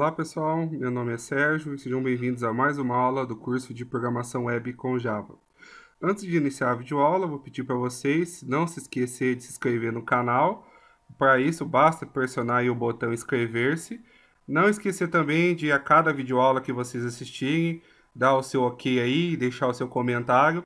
Olá pessoal, meu nome é Sérgio e sejam bem-vindos a mais uma aula do curso de Programação Web com Java. Antes de iniciar a videoaula, vou pedir para vocês não se esquecer de se inscrever no canal. Para isso, basta pressionar o botão inscrever-se. Não esquecer também de a cada videoaula que vocês assistirem, dar o seu ok aí e deixar o seu comentário,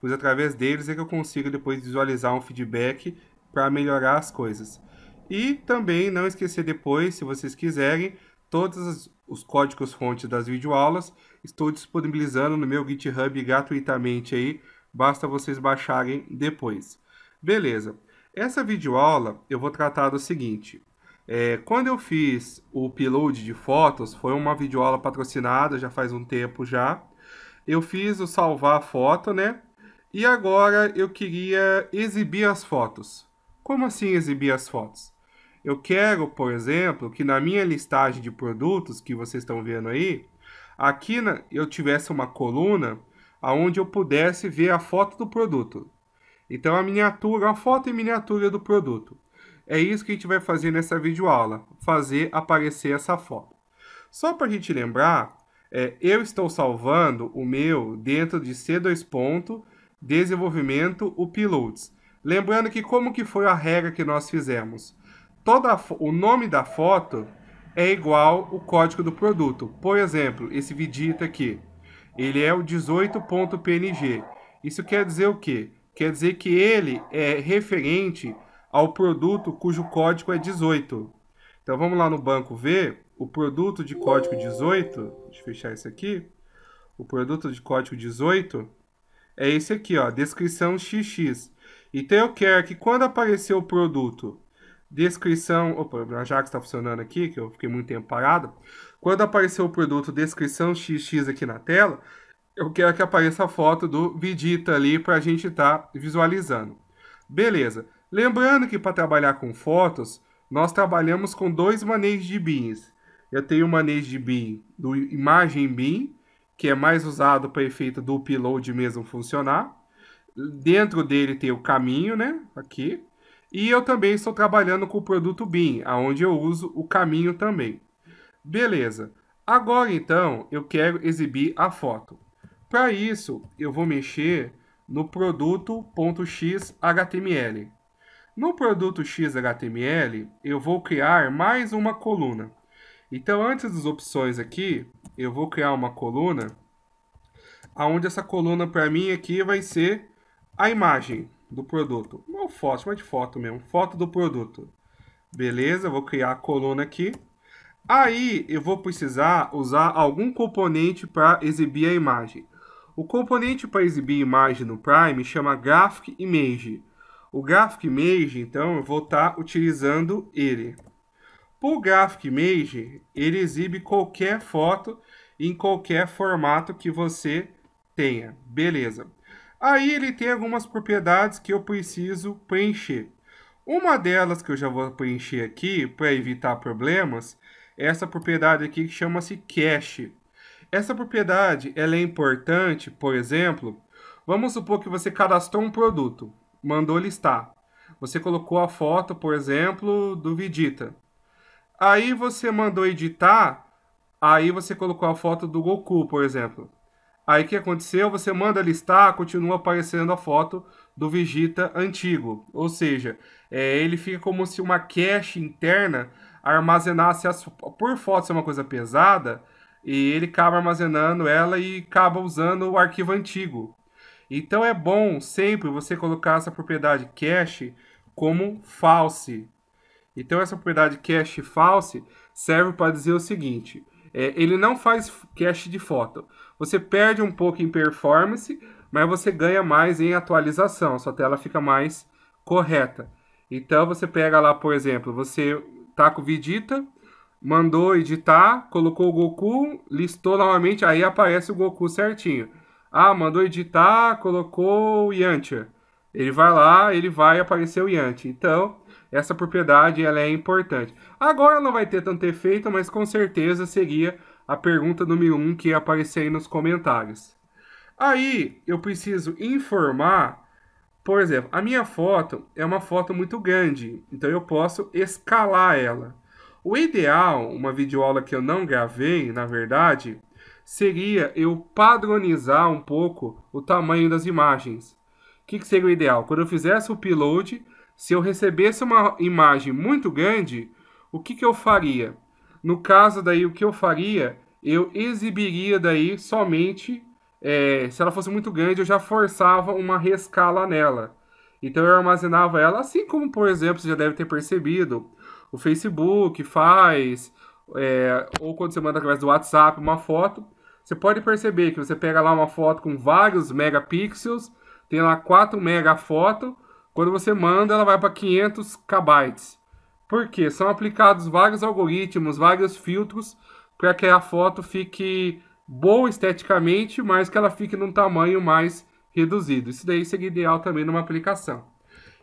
pois através deles é que eu consigo depois visualizar um feedback para melhorar as coisas. E também não esquecer depois, se vocês quiserem, Todos os códigos-fonte das videoaulas estou disponibilizando no meu GitHub gratuitamente aí, basta vocês baixarem depois. Beleza. Essa videoaula eu vou tratar do seguinte. É, quando eu fiz o upload de fotos, foi uma videoaula patrocinada, já faz um tempo já. Eu fiz o salvar a foto, né? E agora eu queria exibir as fotos. Como assim exibir as fotos? Eu quero, por exemplo, que na minha listagem de produtos que vocês estão vendo aí, aqui na, eu tivesse uma coluna aonde eu pudesse ver a foto do produto. Então a miniatura, a foto e miniatura do produto. É isso que a gente vai fazer nessa videoaula, fazer aparecer essa foto. Só para a gente lembrar, é, eu estou salvando o meu dentro de C2 ponto, desenvolvimento, o Pilotes. Lembrando que como que foi a regra que nós fizemos? toda a, o nome da foto é igual o código do produto. Por exemplo, esse vidito aqui, ele é o 18.png. Isso quer dizer o quê? Quer dizer que ele é referente ao produto cujo código é 18. Então vamos lá no banco ver o produto de código 18. Deixa eu fechar isso aqui. O produto de código 18 é esse aqui, ó, descrição XX. Então eu quero que quando aparecer o produto Descrição. Opa, o Ajax está funcionando aqui, que eu fiquei muito tempo parado. Quando aparecer o produto descrição XX aqui na tela, eu quero que apareça a foto do Vidita ali para a gente estar tá visualizando. Beleza. Lembrando que para trabalhar com fotos, nós trabalhamos com dois manejos de bins. Eu tenho o manejo de bin do imagem bin, que é mais usado para efeito do upload mesmo funcionar. Dentro dele tem o caminho, né? Aqui. E eu também estou trabalhando com o produto BIM, aonde eu uso o caminho também. Beleza. Agora então, eu quero exibir a foto. Para isso, eu vou mexer no produto.xhtml. No produto xhtml, eu vou criar mais uma coluna. Então, antes das opções aqui, eu vou criar uma coluna, aonde essa coluna para mim aqui vai ser a imagem do produto. uma foto, chama de foto mesmo. Foto do produto. Beleza, vou criar a coluna aqui. Aí eu vou precisar usar algum componente para exibir a imagem. O componente para exibir imagem no Prime chama Graphic Image. O Graphic Image, então, eu vou estar tá utilizando ele. O Graphic Image, ele exibe qualquer foto em qualquer formato que você tenha. Beleza. Aí ele tem algumas propriedades que eu preciso preencher. Uma delas que eu já vou preencher aqui para evitar problemas é essa propriedade aqui que chama-se cache. Essa propriedade ela é importante, por exemplo, vamos supor que você cadastrou um produto, mandou listar. Você colocou a foto, por exemplo, do Vegeta. Aí você mandou editar, aí você colocou a foto do Goku, por exemplo. Aí o que aconteceu? Você manda listar, continua aparecendo a foto do Vegeta antigo. Ou seja, é, ele fica como se uma cache interna armazenasse as, por foto ser uma coisa pesada e ele acaba armazenando ela e acaba usando o arquivo antigo. Então é bom sempre você colocar essa propriedade cache como false. Então essa propriedade cache false serve para dizer o seguinte: é, ele não faz cache de foto. Você perde um pouco em performance, mas você ganha mais em atualização. Sua tela fica mais correta. Então você pega lá, por exemplo, você tá com o Vegeta, mandou editar, colocou o Goku, listou novamente, aí aparece o Goku certinho. Ah, mandou editar, colocou o Yantia. Ele vai lá, ele vai aparecer o Yanti. Então, essa propriedade ela é importante. Agora não vai ter tanto efeito, mas com certeza seria a pergunta número 1 um que ia aparecer aí nos comentários. Aí eu preciso informar, por exemplo, a minha foto é uma foto muito grande, então eu posso escalar ela. O ideal, uma videoaula que eu não gravei, na verdade, seria eu padronizar um pouco o tamanho das imagens que, que seria o ideal? Quando eu fizesse o upload, se eu recebesse uma imagem muito grande, o que, que eu faria? No caso daí, o que eu faria? Eu exibiria daí somente, é, se ela fosse muito grande, eu já forçava uma rescala nela. Então eu armazenava ela, assim como, por exemplo, você já deve ter percebido, o Facebook faz, é, ou quando você manda através do WhatsApp uma foto, você pode perceber que você pega lá uma foto com vários megapixels, tem lá 4 mega foto, quando você manda ela vai para 500 KB. Por quê? São aplicados vários algoritmos, vários filtros para que a foto fique boa esteticamente, mas que ela fique num tamanho mais reduzido. Isso daí seria ideal também numa aplicação.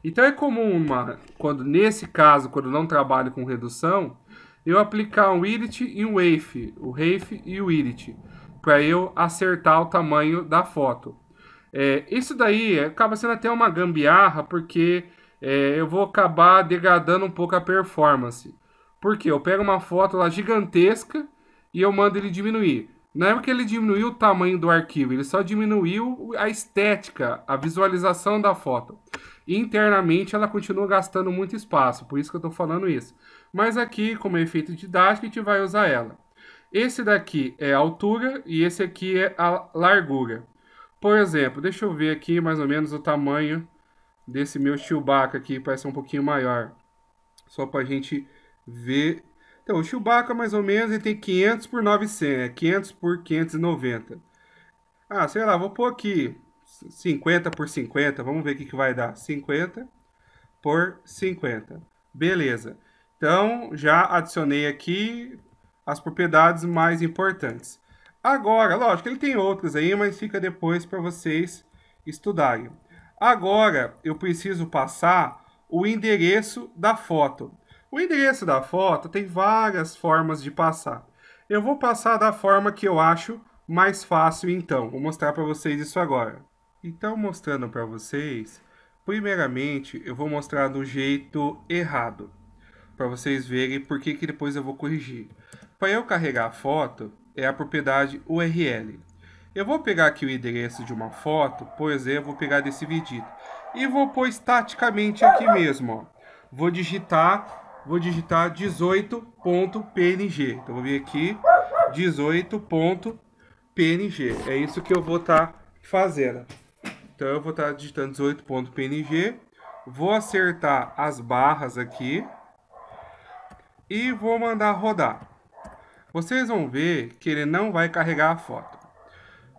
Então é comum uma, quando nesse caso, quando não trabalho com redução, eu aplicar um irit e um wave o wave e o irit, para eu acertar o tamanho da foto. É, isso daí acaba sendo até uma gambiarra, porque é, eu vou acabar degradando um pouco a performance. Porque eu pego uma foto lá gigantesca e eu mando ele diminuir. Não é porque ele diminuiu o tamanho do arquivo, ele só diminuiu a estética, a visualização da foto. Internamente ela continua gastando muito espaço, por isso que eu estou falando isso. Mas aqui, como é efeito didático, a gente vai usar ela. Esse daqui é a altura e esse aqui é a largura. Por exemplo, deixa eu ver aqui mais ou menos o tamanho desse meu Chewbacca aqui, parece um pouquinho maior. Só para a gente ver. Então, o Chewbacca mais ou menos ele tem 500 por 900, é 500 por 590. Ah, sei lá, vou pôr aqui 50 por 50, vamos ver o que, que vai dar. 50 por 50. Beleza. Então, já adicionei aqui as propriedades mais importantes. Agora, lógico, ele tem outros aí, mas fica depois para vocês estudarem. Agora eu preciso passar o endereço da foto. O endereço da foto tem várias formas de passar. Eu vou passar da forma que eu acho mais fácil então. Vou mostrar para vocês isso agora. Então, mostrando para vocês, primeiramente eu vou mostrar do jeito errado. Para vocês verem por que, que depois eu vou corrigir. Para eu carregar a foto, é a propriedade URL. Eu vou pegar aqui o endereço de uma foto, por é, exemplo, vou pegar desse vídeo E vou pôr estaticamente aqui mesmo, ó. Vou digitar, vou digitar 18.png. Então vou vir aqui 18.png. É isso que eu vou estar tá fazendo. Então eu vou estar tá digitando 18.png. Vou acertar as barras aqui e vou mandar rodar. Vocês vão ver que ele não vai carregar a foto.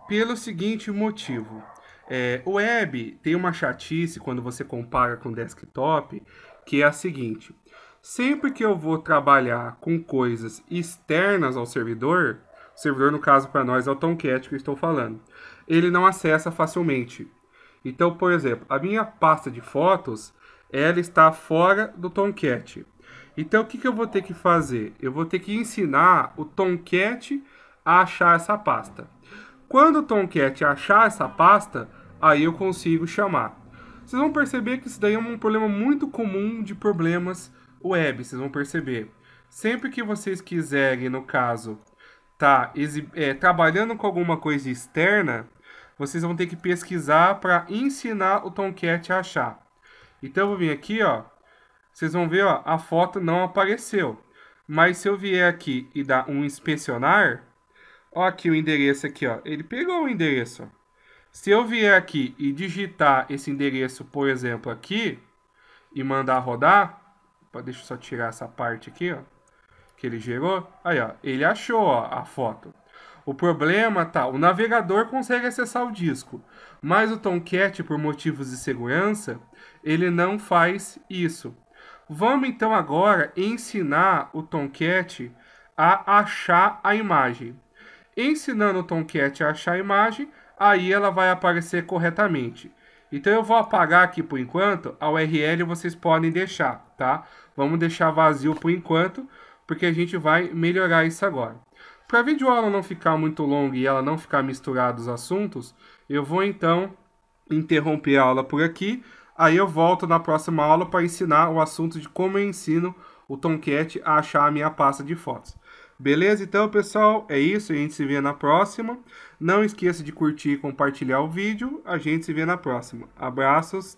Pelo seguinte motivo. É, o web tem uma chatice quando você compara com desktop, que é a seguinte. Sempre que eu vou trabalhar com coisas externas ao servidor, o servidor no caso para nós é o Tomcat que eu estou falando, ele não acessa facilmente. Então, por exemplo, a minha pasta de fotos, ela está fora do Tomcat. Então o que, que eu vou ter que fazer? Eu vou ter que ensinar o Tomcat a achar essa pasta. Quando o Tomcat achar essa pasta, aí eu consigo chamar. Vocês vão perceber que isso daí é um problema muito comum de problemas web, vocês vão perceber. Sempre que vocês quiserem, no caso, tá é, trabalhando com alguma coisa externa, vocês vão ter que pesquisar para ensinar o Tomcat a achar. Então eu vou vir aqui, ó, vocês vão ver, ó, a foto não apareceu. Mas se eu vier aqui e dar um inspecionar, ó aqui o endereço aqui, ó, ele pegou o endereço. Ó. Se eu vier aqui e digitar esse endereço, por exemplo, aqui, e mandar rodar, deixa eu só tirar essa parte aqui, ó, que ele gerou. Aí, ó, ele achou ó, a foto. O problema tá, o navegador consegue acessar o disco, mas o Tomcat, por motivos de segurança, ele não faz isso. Vamos então agora ensinar o Tomcat a achar a imagem. Ensinando o Tomcat a achar a imagem, aí ela vai aparecer corretamente. Então eu vou apagar aqui por enquanto, a URL vocês podem deixar, tá? Vamos deixar vazio por enquanto, porque a gente vai melhorar isso agora. Para a videoaula não ficar muito longa e ela não ficar misturada os assuntos, eu vou então interromper a aula por aqui, Aí eu volto na próxima aula para ensinar o assunto de como eu ensino o Tomcat a achar a minha pasta de fotos. Beleza? Então, pessoal, é isso. A gente se vê na próxima. Não esqueça de curtir e compartilhar o vídeo. A gente se vê na próxima. Abraços.